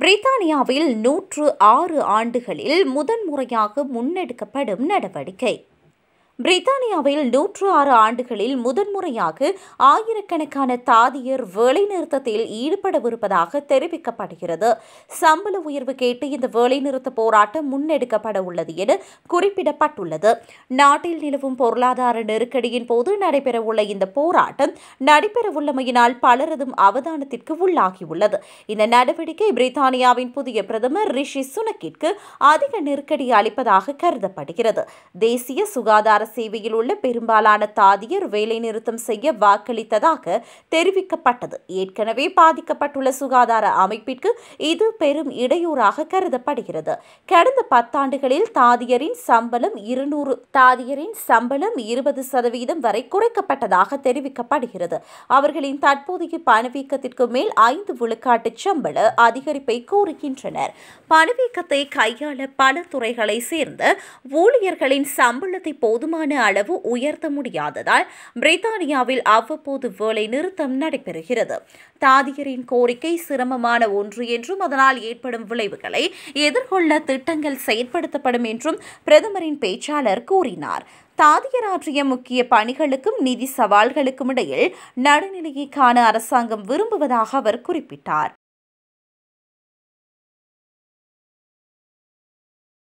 பிரித்தானியாவில் நூற்று ஆறு ஆண்டுகளில் முதன்முறையாக முன்னெடுக்கப்படும் நடவடிக்கை பிரித்தானியாவில் நூற்று ஆறு ஆண்டுகளில் முதன்முறையாக ஆயிரக்கணக்கான தாதியர் வேலைநிறுத்தத்தில் ஈடுபடவிருப்பதாக தெரிவிக்கப்படுகிறது சம்பள உயர்வு கேட்டு இந்த வேலைநிறுத்த போராட்டம் முன்னெடுக்கப்பட உள்ளது என குறிப்பிடப்பட்டுள்ளது நாட்டில் நிலவும் பொருளாதார நெருக்கடியின் போது நடைபெறவுள்ள இந்த போராட்டம் நடைபெறவுள்ளமையினால் பலரதும் அவதானத்திற்கு உள்ளாகியுள்ளது இந்த நடவடிக்கை பிரித்தானியாவின் புதிய பிரதமர் ரிஷி சுனக்கிற்கு அதிக நெருக்கடி அளிப்பதாக கருதப்படுகிறது தேசிய சுகாதார சேவையில் உள்ள பெரும்பாலான தாதியர் வேலைநிறுத்தம் செய்ய வாக்களித்ததாக தெரிவிக்கப்பட்டது ஏற்கனவே பாதிக்கப்பட்டுள்ள சுகாதார அமைப்பிற்கு இது பெரும் இடையூறாக கருதப்படுகிறது கடந்த பத்தாண்டுகளில் தாதியரின் சம்பளம் இருநூறு தாதியரின் சம்பளம் இருபது சதவீதம் வரை குறைக்கப்பட்டதாக தெரிவிக்கப்படுகிறது அவர்களின் தற்போதைய பணவீக்கத்திற்கு மேல் ஐந்து விழுக்காட்டு சம்பள அதிகரிப்பை கூறுகின்றனர் பணவீக்கத்தை கையாள பல துறைகளை சேர்ந்த ஊழியர்களின் சம்பளத்தை போதும் போதுமான அளவு உயர்த்த முடியாததால் பிரித்தானியாவில் அவ்வப்போது வேலை நிறுத்தம் நடைபெறுகிறது தாதியரின் கோரிக்கை சிரமமான ஒன்று என்றும் அதனால் ஏற்படும் விளைவுகளை எதிர்கொள்ள திட்டங்கள் செயற்படுத்தப்படும் என்றும் பிரதமரின் பேச்சாளர் கூறினார் தாதியர் ஆற்றிய முக்கிய பணிகளுக்கும் நிதி சவால்களுக்கும் இடையில் நடுநிலையை காண அரசாங்கம் விரும்புவதாக அவர் குறிப்பிட்டார்